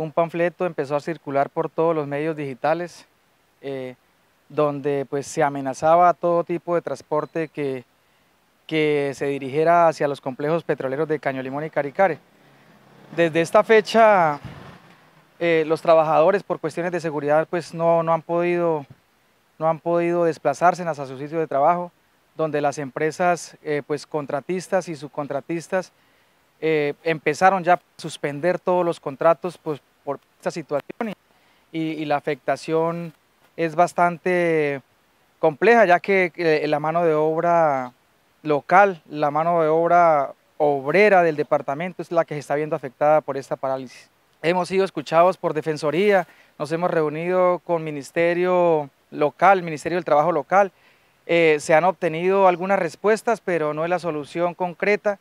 un panfleto empezó a circular por todos los medios digitales, eh, donde pues se amenazaba a todo tipo de transporte que, se dirigiera hacia los complejos petroleros de Caño Limón y Caricare. Desde esta fecha, eh, los trabajadores por cuestiones de seguridad pues no, no, han podido, no han podido desplazarse hacia su sitio de trabajo, donde las empresas eh, pues contratistas y subcontratistas empezaron ya a suspender todos los contratos pues, por esta situación y, la afectación es bastante compleja, ya que eh, la mano de obra local, la mano de obra obrera del departamento es la que se está viendo afectada por esta parálisis. Hemos sido escuchados por Defensoría, nos hemos reunido con Ministerio Local, Ministerio del Trabajo Local, eh, se han obtenido algunas respuestas, pero no es la solución concreta.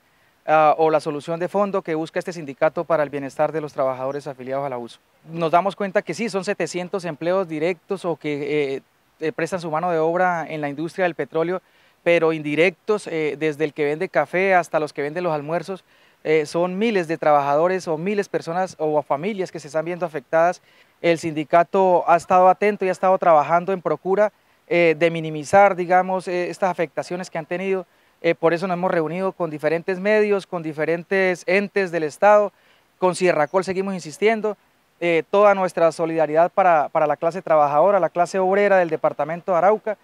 Ah, o la solución de fondo que busca este sindicato para el bienestar de los trabajadores afiliados a la USO. Nos damos cuenta que sí, son 700 empleos directos o que eh, eh, prestan su mano de obra en la industria del petróleo, pero indirectos, eh, desde el que vende café hasta los que venden los almuerzos, son miles de trabajadores o miles de personas o familias que se están viendo afectadas. El sindicato ha estado atento y ha estado trabajando en procura de minimizar, digamos, estas afectaciones que han tenido eh, por eso nos hemos reunido con diferentes medios, con diferentes entes del Estado. Con Sierracol seguimos insistiendo. Eh, toda nuestra solidaridad para, para la clase trabajadora, la clase obrera del departamento de Arauca.